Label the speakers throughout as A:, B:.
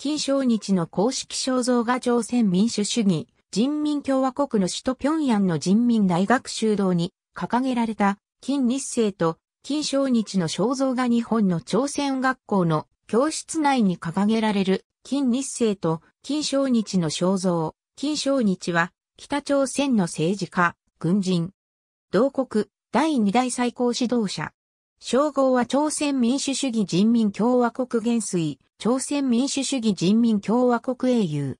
A: 金正日の公式肖像画朝鮮民主主義人民共和国の首都平壌の人民大学修道に掲げられた金日成と金正日の肖像画日本の朝鮮学校の教室内に掲げられる金日成と金正日の肖像。金正日は北朝鮮の政治家、軍人、同国第二大最高指導者、称号は朝鮮民主主義人民共和国元帥、朝鮮民主主義人民共和国英雄。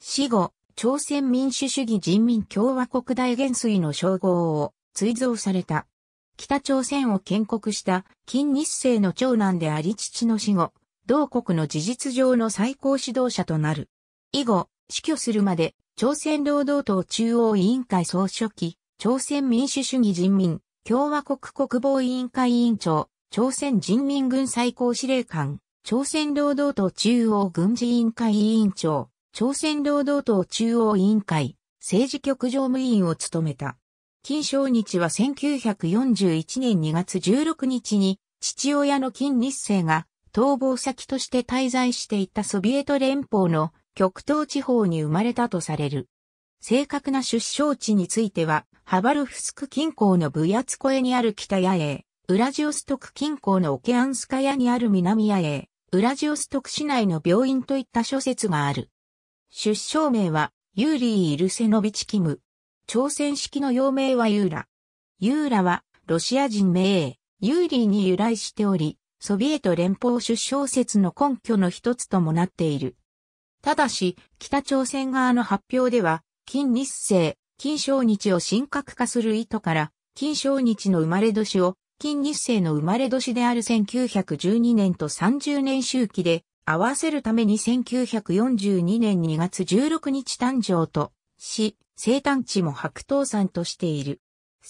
A: 死後、朝鮮民主主義人民共和国大元帥の称号を追贈された。北朝鮮を建国した金日成の長男であり父の死後、同国の事実上の最高指導者となる。以後、死去するまで、朝鮮労働党中央委員会総書記、朝鮮民主主義人民共和国国防委員会委員長、朝鮮人民軍最高司令官、朝鮮労働党中央軍事委員会委員長、朝鮮労働党中央委員会、政治局常務委員を務めた。金正日は1941年2月16日に、父親の金日成が逃亡先として滞在していたソビエト連邦の極東地方に生まれたとされる。正確な出生地についてはハバルフスク近郊のブヤツコエにある北野営、ウラジオストク近郊のオケアンスカヤにある南野営、ウラジオストク市内の病院といった諸説がある。出生名は、ユーリー・イルセノビチキム。朝鮮式の用名はユーラ。ユーラは、ロシア人名、ユーリーに由来しており、ソビエト連邦出生説の根拠の一つともなっている。ただし、北朝鮮側の発表では、金日成、金正日を神格化する意図から、金正日の生まれ年を、金日成の生まれ年である1912年と30年周期で、合わせるために1942年2月16日誕生と、し、生誕地も白桃山としている。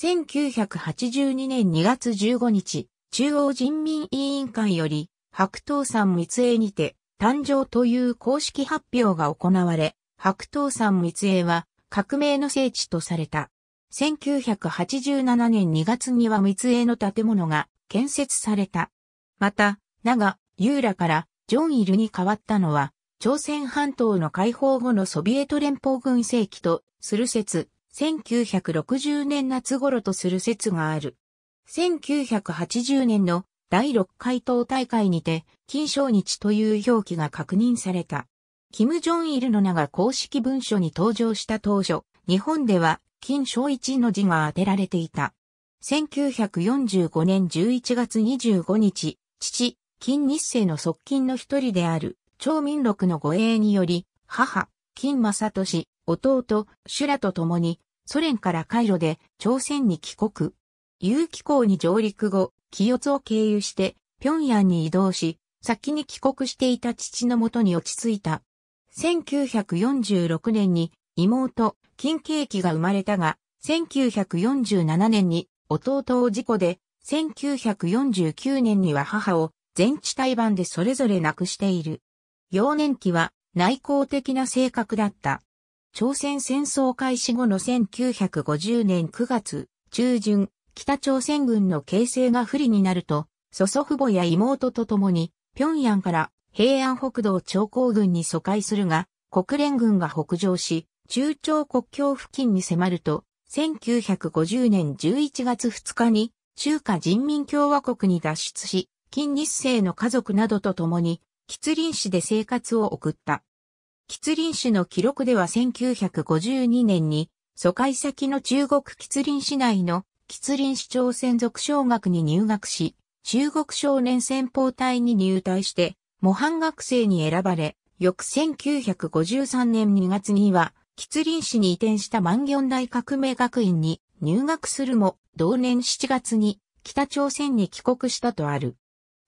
A: 1982年2月15日、中央人民委員会より、白桃山密営にて、誕生という公式発表が行われ、白桃山密営は、革命の聖地とされた。1987年2月には密営の建物が建設された。また、長、ユーラからジョンイルに変わったのは、朝鮮半島の解放後のソビエト連邦軍世紀とする説、1960年夏頃とする説がある。1980年の第6回党大会にて、金正日という表記が確認された。キム・ジョンイルの名が公式文書に登場した当初、日本では金正一の字が当てられていた。1945年11月25日、父、金日成の側近の一人である、長民録の護衛により、母、金正氏、弟、修羅と共に、ソ連からカイロで朝鮮に帰国。有機港に上陸後、清津を経由して、平壌に移動し、先に帰国していた父のもとに落ち着いた。1946年に妹、金景喜が生まれたが、1947年に弟を事故で、1949年には母を全地対番でそれぞれ亡くしている。幼年期は内向的な性格だった。朝鮮戦争開始後の1950年9月中旬、北朝鮮軍の形勢が不利になると、祖祖父母や妹と共に、平壌から平安北道長江軍に疎開するが、国連軍が北上し、中朝国境付近に迫ると、1950年11月2日に中華人民共和国に脱出し、金日成の家族などと共に、吉林市で生活を送った。吉林市の記録では1952年に、疎開先の中国吉林市内の吉林市朝鮮族小学に入学し、中国少年戦法隊に入隊して、模範学生に選ばれ、翌1953年2月には、吉林市に移転した万行大革命学院に入学するも、同年7月に北朝鮮に帰国したとある。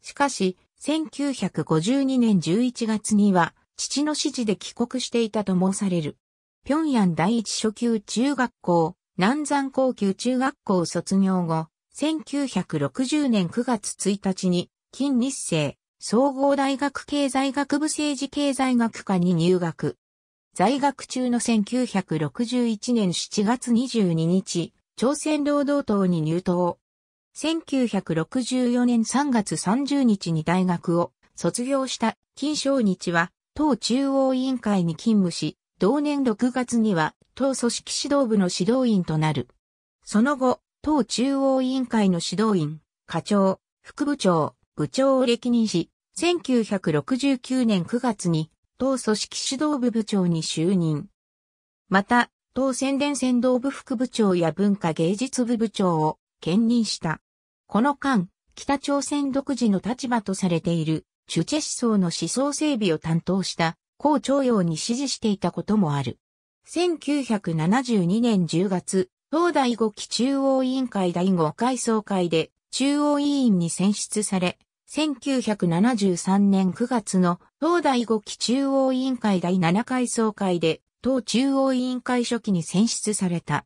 A: しかし、1952年11月には、父の指示で帰国していたと申される。平壌第一初級中学校、南山高級中学校卒業後、1960年9月1日に、金日成、総合大学経済学部政治経済学科に入学。在学中の1961年7月22日、朝鮮労働党に入党。1964年3月30日に大学を卒業した金正日は党中央委員会に勤務し、同年6月には党組織指導部の指導員となる。その後、党中央委員会の指導員、課長、副部長、部長を歴任し、1969年9月に、党組織指導部部長に就任。また、党宣伝先導部副部長や文化芸術部部長を兼任した。この間、北朝鮮独自の立場とされている、チュチェ思想の思想整備を担当した、高朝陽に支持していたこともある。1972年10月、党第5期中央委員会第5回総会で中央委員に選出され、1973年9月の党第5期中央委員会第7回総会で、党中央委員会初期に選出された。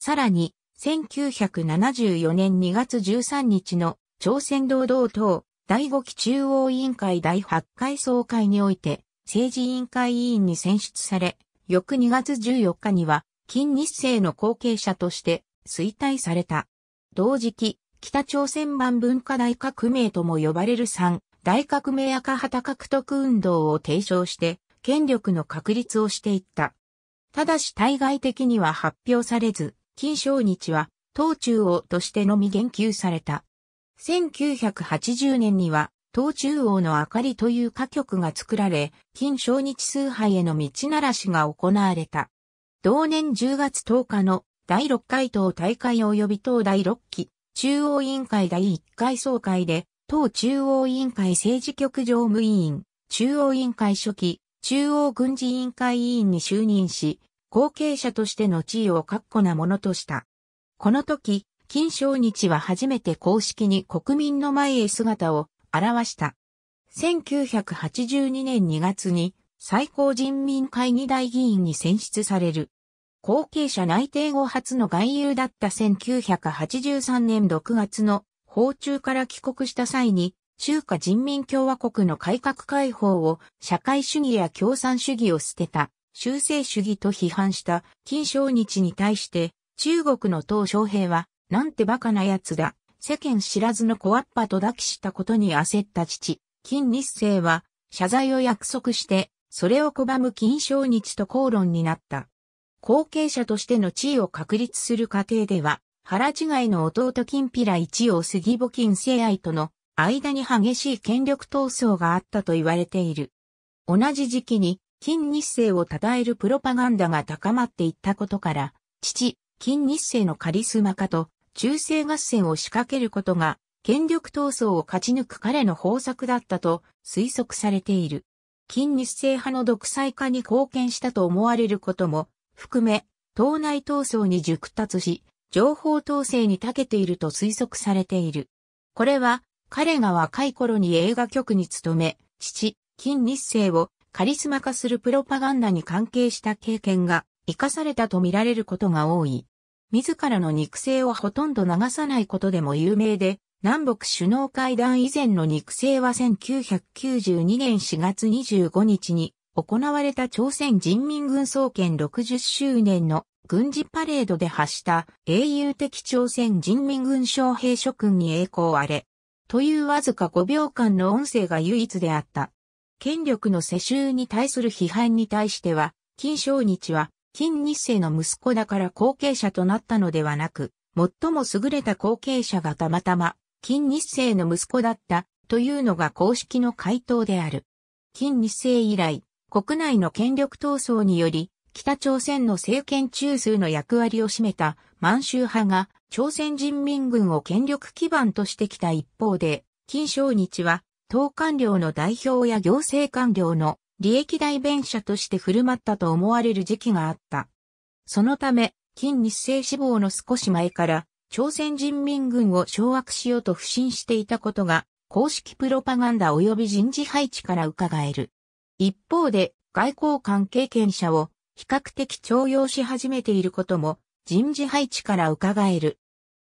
A: さらに、1974年2月13日の朝鮮労働党第5期中央委員会第8回総会において、政治委員会委員に選出され、翌2月14日には、金日成の後継者として衰退された。同時期、北朝鮮版文化大革命とも呼ばれる3、大革命赤旗獲得運動を提唱して、権力の確立をしていった。ただし対外的には発表されず、金正日は、党中王としてのみ言及された。1980年には、党中央の明かりという歌曲が作られ、金正日崇拝への道ならしが行われた。同年10月10日の第6回党大会及び党第6期中央委員会第1回総会で、党中央委員会政治局常務委員、中央委員会書記、中央軍事委員会委員に就任し、後継者としての地位を確固なものとした。この時、金正日は初めて公式に国民の前へ姿を現した。1982年2月に最高人民会議大議員に選出される。後継者内定後初の外遊だった1983年6月の訪中から帰国した際に、中華人民共和国の改革開放を社会主義や共産主義を捨てた、修正主義と批判した金正日に対して、中国の鄧小平は、なんて馬鹿な奴だ、世間知らずの小アッパと抱きしたことに焦った父、金日成は、謝罪を約束して、それを拒む金正日と口論になった。後継者としての地位を確立する過程では、腹違いの弟金ピラ一王杉母金聖愛との間に激しい権力闘争があったと言われている。同じ時期に、金日成を称えるプロパガンダが高まっていったことから、父、金日成のカリスマ化と、中世合戦を仕掛けることが、権力闘争を勝ち抜く彼の方策だったと推測されている。金日成派の独裁化に貢献したと思われることも含め、党内闘争に熟達し、情報統制に長けていると推測されている。これは、彼が若い頃に映画局に勤め、父、金日成をカリスマ化するプロパガンダに関係した経験が生かされたと見られることが多い。自らの肉声をほとんど流さないことでも有名で、南北首脳会談以前の肉声は1992年4月25日に行われた朝鮮人民軍創建60周年の軍事パレードで発した英雄的朝鮮人民軍将兵諸君に栄光あれ。というわずか5秒間の音声が唯一であった。権力の世襲に対する批判に対しては、金正日は、金日成の息子だから後継者となったのではなく、最も優れた後継者がたまたま、金日成の息子だった、というのが公式の回答である。金日成以来、国内の権力闘争により、北朝鮮の政権中枢の役割を占めた満州派が朝鮮人民軍を権力基盤としてきた一方で、金正日は、党官僚の代表や行政官僚の利益代弁者として振る舞ったと思われる時期があった。そのため、金日成志望の少し前から、朝鮮人民軍を掌握しようと不信していたことが、公式プロパガンダ及び人事配置から伺える。一方で外交官経験者を比較的徴用し始めていることも人事配置から伺える。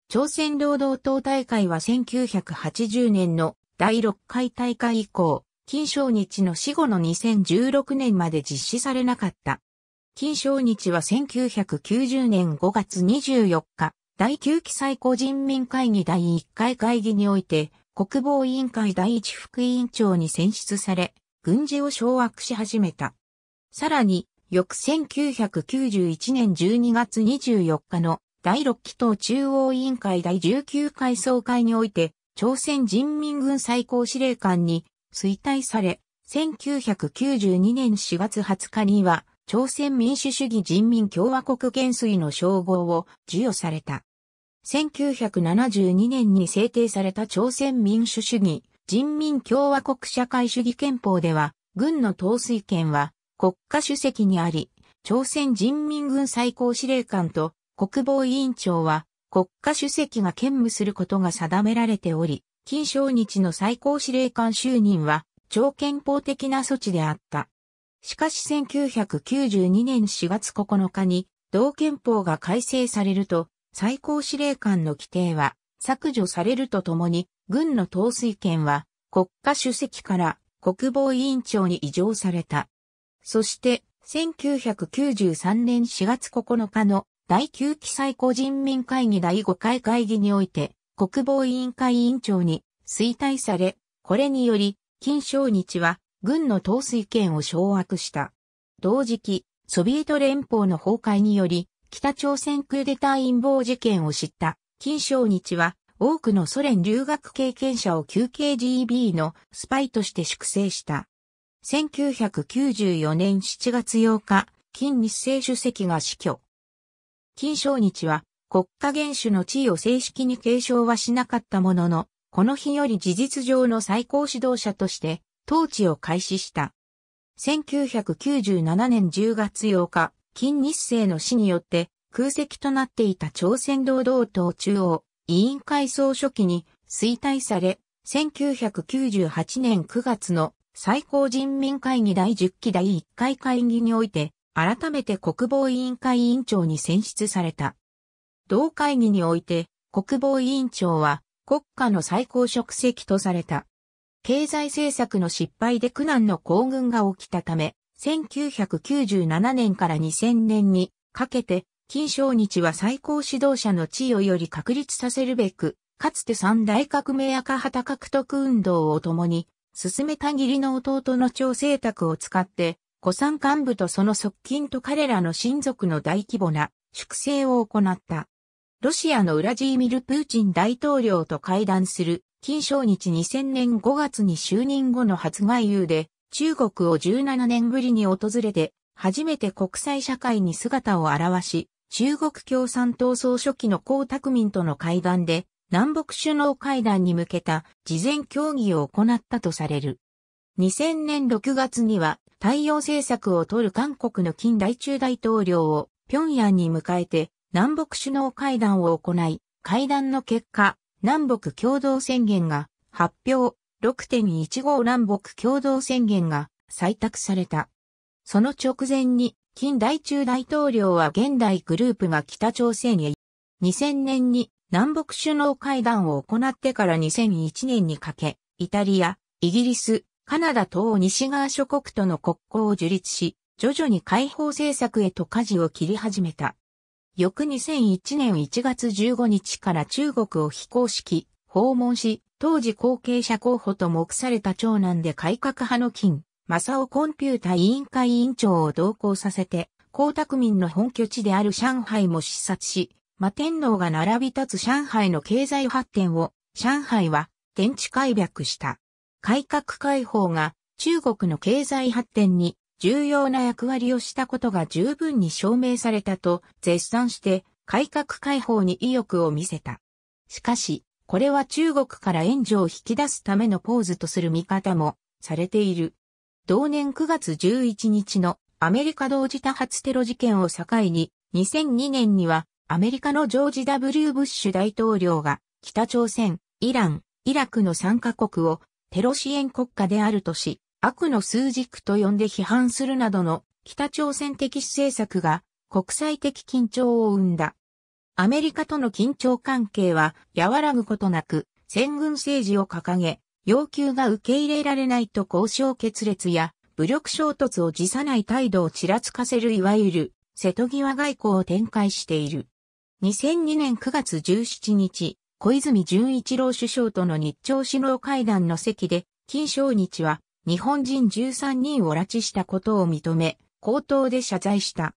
A: 朝鮮労働党大会は1980年の第6回大会以降、金正日の死後の2016年まで実施されなかった。金正日は1990年5月24日、第9期最高人民会議第1回会議において、国防委員会第1副委員長に選出され、軍事を掌握し始めた。さらに、翌1991年12月24日の第6期党中央委員会第19回総会において、朝鮮人民軍最高司令官に衰退され、1992年4月20日には、朝鮮民主主義人民共和国元帥の称号を授与された。1972年に制定された朝鮮民主主義人民共和国社会主義憲法では、軍の統帥権は国家主席にあり、朝鮮人民軍最高司令官と国防委員長は国家主席が兼務することが定められており、金正日の最高司令官就任は超憲法的な措置であった。しかし1992年4月9日に同憲法が改正されると最高司令官の規定は削除されるとともに軍の統帥権は国家主席から国防委員長に移譲された。そして、1993年4月9日の第9期最高人民会議第5回会議において、国防委員会委員長に衰退され、これにより、金正日は軍の統帥権を掌握した。同時期、ソビエト連邦の崩壊により、北朝鮮クーデター陰謀事件を知った金正日は多くのソ連留学経験者を QKGB のスパイとして粛清した。1994年7月8日、金日成主席が死去。金正日は国家元首の地位を正式に継承はしなかったものの、この日より事実上の最高指導者として統治を開始した。1997年10月8日、金日成の死によって空席となっていた朝鮮労働党中央委員会総書記に衰退され、1998年9月の最高人民会議第10期第1回会議において、改めて国防委員会委員長に選出された。同会議において、国防委員長は国家の最高職責とされた。経済政策の失敗で苦難の行軍が起きたため、1997年から2000年にかけて金正日は最高指導者の地位をより確立させるべく、かつて三大革命赤旗獲得運動を共に、進めた義理の弟の調政宅を使って、古参幹部とその側近と彼らの親族の大規模な粛清を行った。ロシアのウラジーミル・プーチン大統領と会談する金正日2000年5月に就任後の初外遊で中国を17年ぶりに訪れて初めて国際社会に姿を現し中国共産党総書記の江沢民との会談で、南北首脳会談に向けた事前協議を行ったとされる。2000年6月には太陽政策を取る韓国の近代中大統領を平壌に迎えて南北首脳会談を行い、会談の結果、南北共同宣言が発表、6.15南北共同宣言が採択された。その直前に近代中大統領は現代グループが北朝鮮へ2000年に南北首脳会談を行ってから2001年にかけ、イタリア、イギリス、カナダ等西側諸国との国交を樹立し、徐々に解放政策へと舵を切り始めた。翌2001年1月15日から中国を非公式、訪問し、当時後継者候補と目された長男で改革派の金、正雄コンピュータ委員会委員長を同行させて、江沢民の本拠地である上海も視察し、摩天楼が並び立つ上海の経済発展を、上海は天地開闢した。改革開放が中国の経済発展に重要な役割をしたことが十分に証明されたと絶賛して改革開放に意欲を見せた。しかし、これは中国から援助を引き出すためのポーズとする見方もされている。同年9月11日のアメリカ同時多発テロ事件を境に、2002年にはアメリカのジョージ・ W・ ブッシュ大統領が北朝鮮、イラン、イラクの3カ国をテロ支援国家であるとし、悪の数軸と呼んで批判するなどの北朝鮮的政策が国際的緊張を生んだ。アメリカとの緊張関係は和らぐことなく、戦軍政治を掲げ、要求が受け入れられないと交渉決裂や武力衝突を辞さない態度をちらつかせるいわゆる瀬戸際外交を展開している。2002年9月17日、小泉純一郎首相との日朝首脳会談の席で、金正日は日本人13人を拉致したことを認め、口頭で謝罪した。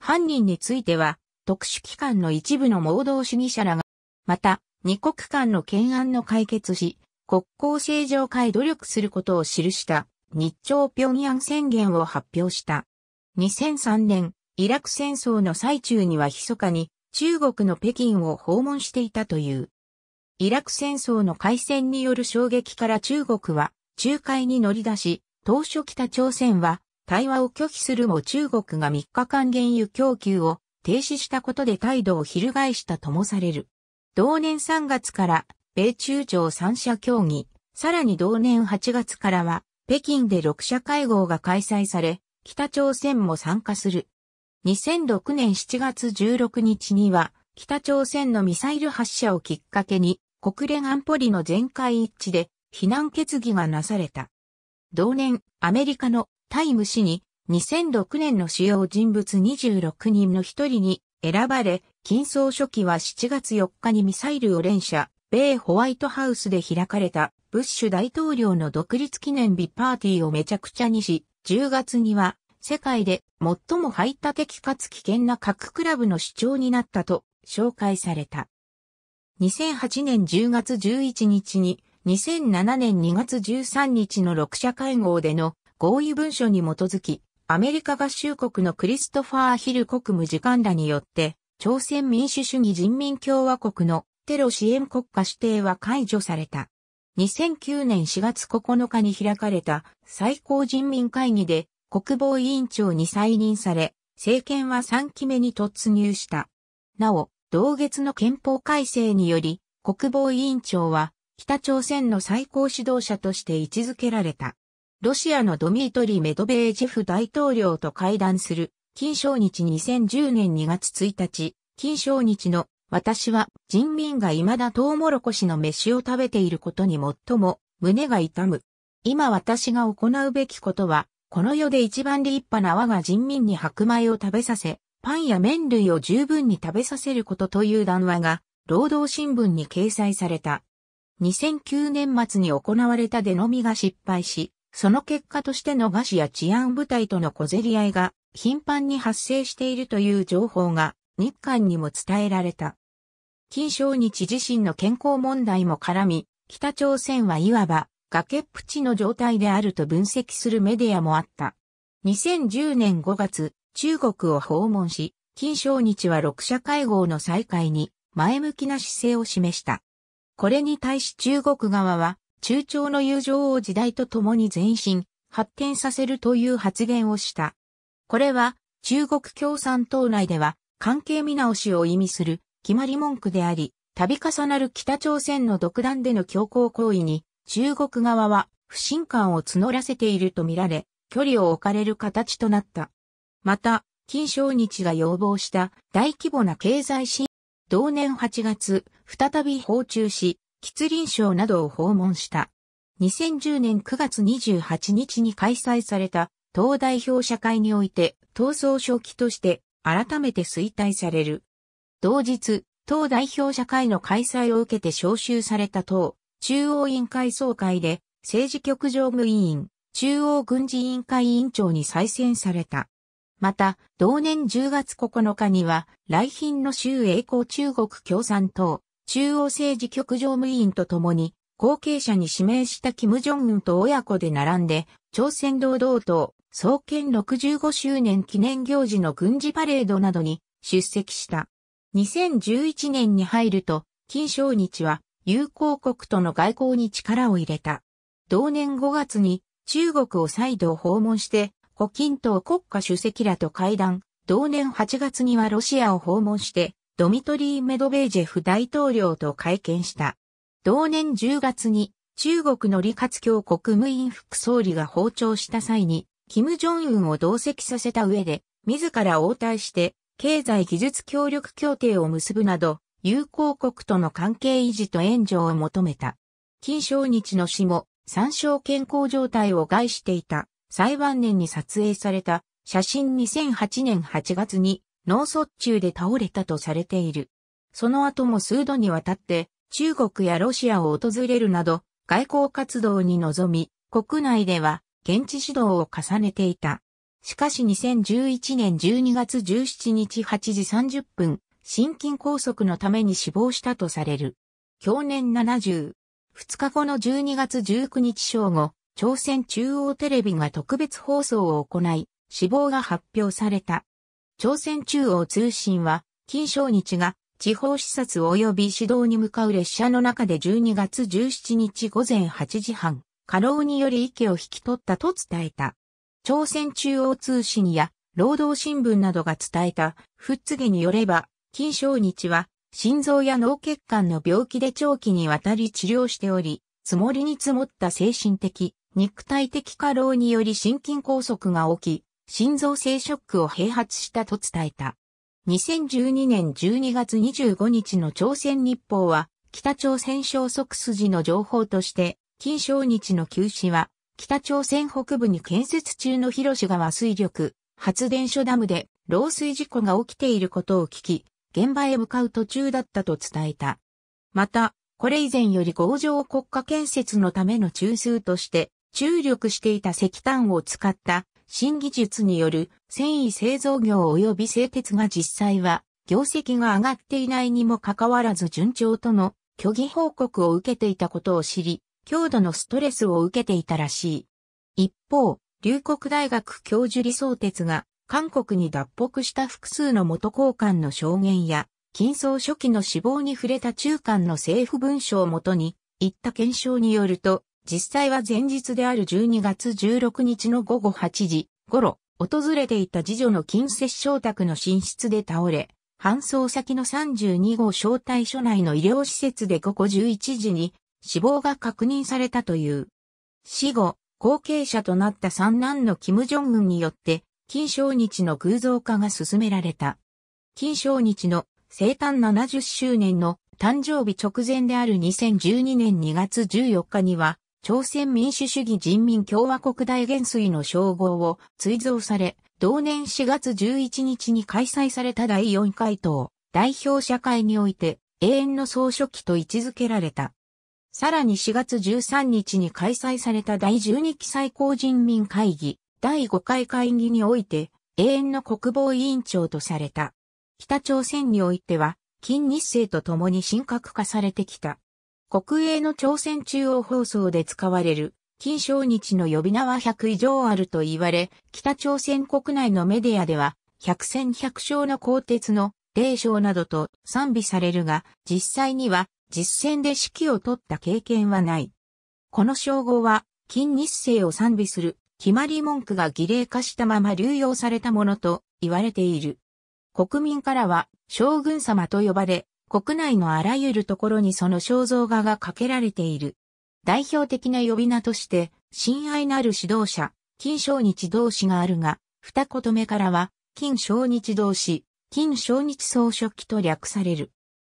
A: 犯人については、特殊機関の一部の盲導主義者らが、また、二国間の懸案の解決し、国交正常化へ努力することを記した日朝平壌宣言を発表した。2003年、イラク戦争の最中には密かに中国の北京を訪問していたという。イラク戦争の開戦による衝撃から中国は仲介に乗り出し、当初北朝鮮は対話を拒否するも中国が3日間原油供給を停止したことで態度を翻したともされる。同年3月から米中朝三者協議、さらに同年8月からは、北京で6者会合が開催され、北朝鮮も参加する。2006年7月16日には、北朝鮮のミサイル発射をきっかけに、国連安保理の全会一致で、非難決議がなされた。同年、アメリカのタイム氏に、2006年の主要人物26人の一人に選ばれ、金総書記は7月4日にミサイルを連射、米ホワイトハウスで開かれたブッシュ大統領の独立記念日パーティーをめちゃくちゃにし、10月には世界で最も排他的かつ危険な核クラブの主張になったと紹介された。2008年10月11日に2007年2月13日の6者会合での合意文書に基づき、アメリカ合衆国のクリストファー・ヒル国務次官らによって、朝鮮民主主義人民共和国のテロ支援国家指定は解除された。2009年4月9日に開かれた最高人民会議で国防委員長に再任され、政権は3期目に突入した。なお、同月の憲法改正により、国防委員長は北朝鮮の最高指導者として位置づけられた。ロシアのドミートリ・ー・メドベージェフ大統領と会談する、金正日2010年2月1日、金正日の私は人民が未だトウモロコシの飯を食べていることに最も胸が痛む。今私が行うべきことは、この世で一番立派な我が人民に白米を食べさせ、パンや麺類を十分に食べさせることという談話が、労働新聞に掲載された。2009年末に行われた出飲みが失敗し、その結果としての餓死や治安部隊との小競り合いが頻繁に発生しているという情報が日韓にも伝えられた。金正日自身の健康問題も絡み、北朝鮮はいわば崖っぷちの状態であると分析するメディアもあった。2010年5月、中国を訪問し、金正日は6者会合の再開に前向きな姿勢を示した。これに対し中国側は、中朝の友情を時代とともに前進、発展させるという発言をした。これは、中国共産党内では、関係見直しを意味する決まり文句であり、度重なる北朝鮮の独断での強行行為に、中国側は不信感を募らせているとみられ、距離を置かれる形となった。また、金正日が要望した大規模な経済新、同年8月、再び訪中し、吉林省などを訪問した。2010年9月28日に開催された党代表社会において、闘争初期として改めて衰退される。同日、党代表者会の開催を受けて招集された党、中央委員会総会で、政治局常務委員、中央軍事委員会委員長に再選された。また、同年10月9日には、来賓の州栄光中国共産党、中央政治局常務委員と共に、後継者に指名した金正恩と親子で並んで、朝鮮労働党、創建65周年記念行事の軍事パレードなどに出席した。2011年に入ると、金正日は友好国との外交に力を入れた。同年5月に中国を再度訪問して、胡錦涛国家主席らと会談、同年8月にはロシアを訪問して、ドミトリー・メドベージェフ大統領と会見した。同年10月に中国の李克強国務院副総理が訪朝した際に、金正恩を同席させた上で、自ら応対して経済技術協力協定を結ぶなど、友好国との関係維持と援助を求めた。金正日の死も、参照健康状態を害していた、最晩年に撮影された、写真2008年8月に脳卒中で倒れたとされている。その後も数度にわたって、中国やロシアを訪れるなど、外交活動に臨み、国内では現地指導を重ねていた。しかし2011年12月17日8時30分、心筋梗塞のために死亡したとされる。去年70。2日後の12月19日正午、朝鮮中央テレビが特別放送を行い、死亡が発表された。朝鮮中央通信は、金正日が地方視察及び指導に向かう列車の中で12月17日午前8時半、過労により息を引き取ったと伝えた。朝鮮中央通信や労働新聞などが伝えた、ふっつげによれば、金正日は、心臓や脳血管の病気で長期にわたり治療しており、積もりに積もった精神的、肉体的過労により心筋梗塞が起き、心臓性ショックを併発したと伝えた。2012年12月25日の朝鮮日報は、北朝鮮消息筋の情報として、金正日の休止は、北朝鮮北部に建設中の広島川水力発電所ダムで漏水事故が起きていることを聞き、現場へ向かう途中だったと伝えた。また、これ以前より合上国家建設のための中枢として注力していた石炭を使った新技術による繊維製造業及び製鉄が実際は業績が上がっていないにもかかわらず順調との虚偽報告を受けていたことを知り、強度のストレスを受けていたらしい。一方、龍谷大学教授李相哲が、韓国に脱北した複数の元高官の証言や、金総初期の死亡に触れた中間の政府文書をもとに、行った検証によると、実際は前日である12月16日の午後8時頃、訪れていた次女の金接小宅の寝室で倒れ、搬送先の32号招待所内の医療施設で午後11時に死亡が確認されたという。死後、後継者となった三男の金正恩によって、金正日の偶像化が進められた。金正日の生誕70周年の誕生日直前である2012年2月14日には、朝鮮民主主義人民共和国大元帥の称号を追贈され、同年4月11日に開催された第4回答、代表社会において永遠の総書記と位置づけられた。さらに4月13日に開催された第12期最高人民会議第5回会議において永遠の国防委員長とされた。北朝鮮においては金日成と共に深刻化されてきた。国営の朝鮮中央放送で使われる金正日の呼び名は100以上あると言われ、北朝鮮国内のメディアでは百戦百勝の鋼鉄の霊章などと賛美されるが、実際には実戦で指揮を取った経験はない。この称号は、金日成を賛美する決まり文句が儀礼化したまま流用されたものと言われている。国民からは将軍様と呼ばれ、国内のあらゆるところにその肖像画がかけられている。代表的な呼び名として、親愛なる指導者、金正日同士があるが、二言目からは、金正日同士、金正日総書記と略される。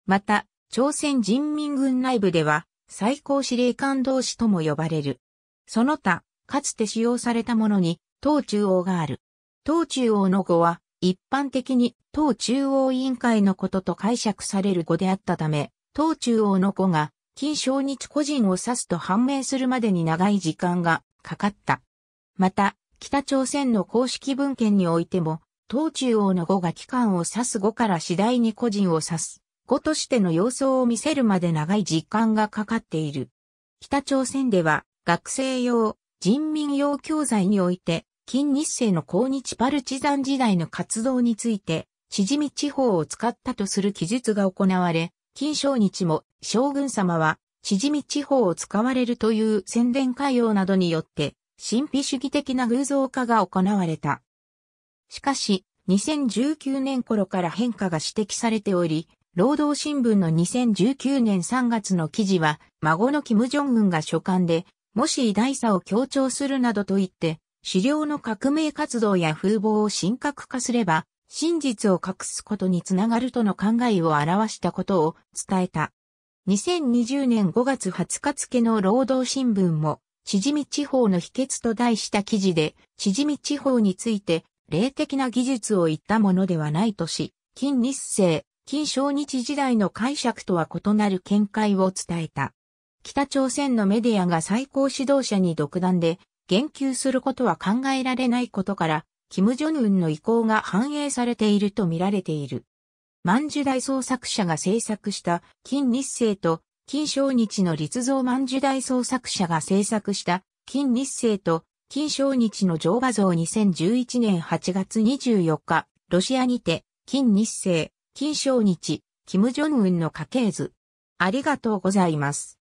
A: また、朝鮮人民軍内部では、最高司令官同士とも呼ばれる。その他、かつて使用されたものに、党中央がある。党中央の語は、一般的に党中央委員会のことと解釈される語であったため、党中央の語が、金正日個人を指すと判明するまでに長い時間がかかった。また、北朝鮮の公式文献においても、党中央の語が機関を指す語から次第に個人を指す。語としての様相を見せるまで長い時間がかかっている。北朝鮮では学生用、人民用教材において、近日生の抗日パルチザン時代の活動について、縮み地方を使ったとする記述が行われ、近正日も将軍様は縮み地方を使われるという宣伝会用などによって、神秘主義的な偶像化が行われた。しかし、2019年頃から変化が指摘されており、労働新聞の2019年3月の記事は、孫の金正恩が書簡で、もし偉大さを強調するなどと言って、資料の革命活動や風貌を深刻化すれば、真実を隠すことにつながるとの考えを表したことを伝えた。2020年5月20日付の労働新聞も、しじみ地方の秘訣と題した記事で、しじみ地方について、霊的な技術を言ったものではないとし、近日清、金正日時代の解釈とは異なる見解を伝えた。北朝鮮のメディアが最高指導者に独断で言及することは考えられないことから、金正恩の意向が反映されていると見られている。万寿大創作者が制作した金日成と金正日の立像万寿大創作者が制作した金日成と金正日の乗画像2011年8月24日、ロシアにて金日成、金正日、金正恩の家系図。ありがとうございます。